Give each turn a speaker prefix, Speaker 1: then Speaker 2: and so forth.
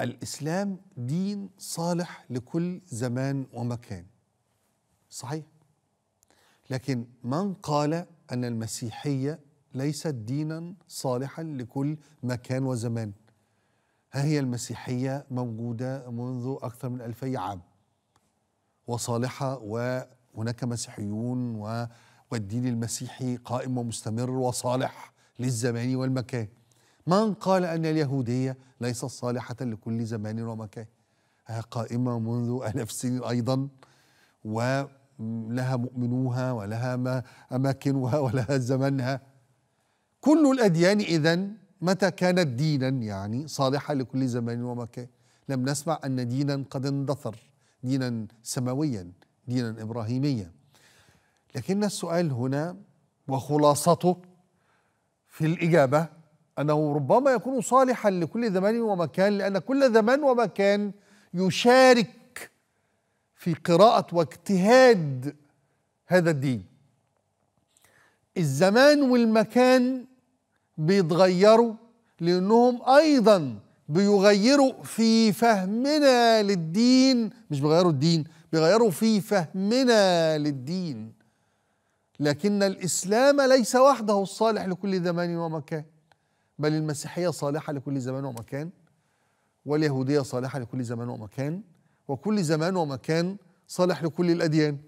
Speaker 1: الاسلام دين صالح لكل زمان ومكان صحيح لكن من قال ان المسيحيه ليست دينا صالحا لكل مكان وزمان ها هي المسيحيه موجوده منذ اكثر من الفي عام وصالحه وهناك مسيحيون والدين المسيحي قائم ومستمر وصالح للزمان والمكان من قال أن اليهودية ليست صالحة لكل زمان ومكان آه، قائمة منذ ألف سنين أيضا ولها مؤمنوها ولها ما أماكنها ولها زمنها كل الأديان إذا متى كانت دينا يعني صالحة لكل زمان ومكان لم نسمع أن دينا قد اندثر دينا سماويا دينا إبراهيميا لكن السؤال هنا وخلاصته في الإجابة أنه ربما يكون صالحا لكل زمان ومكان لأن كل زمان ومكان يشارك في قراءة واجتهاد هذا الدين الزمان والمكان بيتغيروا لأنهم أيضا بيغيروا في فهمنا للدين مش بيغيروا الدين بيغيروا في فهمنا للدين لكن الإسلام ليس وحده الصالح لكل زمان ومكان بل المسيحية صالحة لكل زمان ومكان واليهودية صالحة لكل زمان ومكان وكل زمان ومكان صالح لكل الأديان